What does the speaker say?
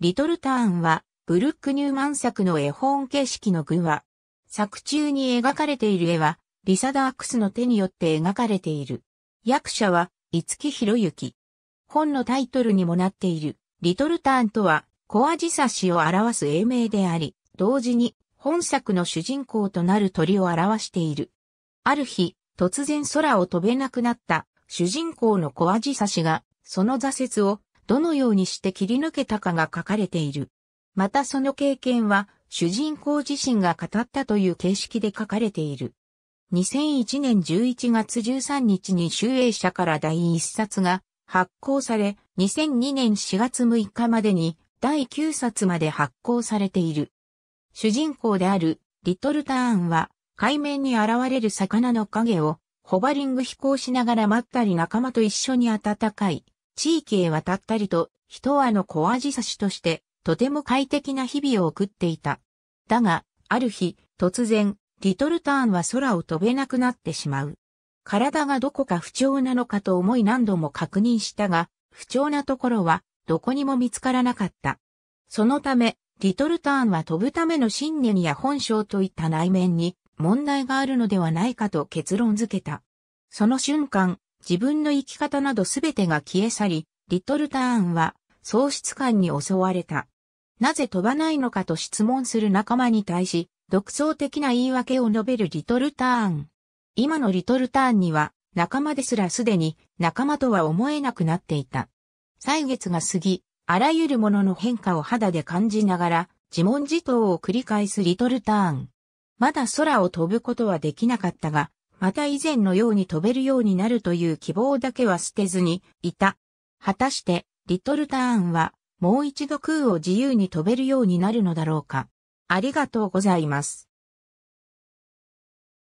リトルターンは、ブルック・ニューマン作の絵本形式の具は、作中に描かれている絵は、リサ・ダークスの手によって描かれている。役者は、五木博之。本のタイトルにもなっている、リトルターンとは、小アジサシを表す英名であり、同時に、本作の主人公となる鳥を表している。ある日、突然空を飛べなくなった主人公の小アジサシが、その挫折をどのようにして切り抜けたかが書かれている。またその経験は主人公自身が語ったという形式で書かれている。2001年11月13日に集英社から第1冊が発行され、2002年4月6日までに第9冊まで発行されている。主人公であるリトルターンは海面に現れる魚の影をホバリング飛行しながらまったり仲間と一緒に暖かい地域へ渡ったりと、人はの小味差しとして、とても快適な日々を送っていた。だが、ある日、突然、リトルターンは空を飛べなくなってしまう。体がどこか不調なのかと思い何度も確認したが、不調なところはどこにも見つからなかった。そのため、リトルターンは飛ぶための信念や本性といった内面に問題があるのではないかと結論付けた。その瞬間、自分の生き方などすべてが消え去り、リトルターンは喪失感に襲われた。なぜ飛ばないのかと質問する仲間に対し、独創的な言い訳を述べるリトルターン。今のリトルターンには、仲間ですらすでに仲間とは思えなくなっていた。歳月が過ぎ、あらゆるものの変化を肌で感じながら、自問自答を繰り返すリトルターン。まだ空を飛ぶことはできなかったが、また以前のように飛べるようになるという希望だけは捨てずにいた。果たして、リトルターンは、もう一度空を自由に飛べるようになるのだろうか。ありがとうございます。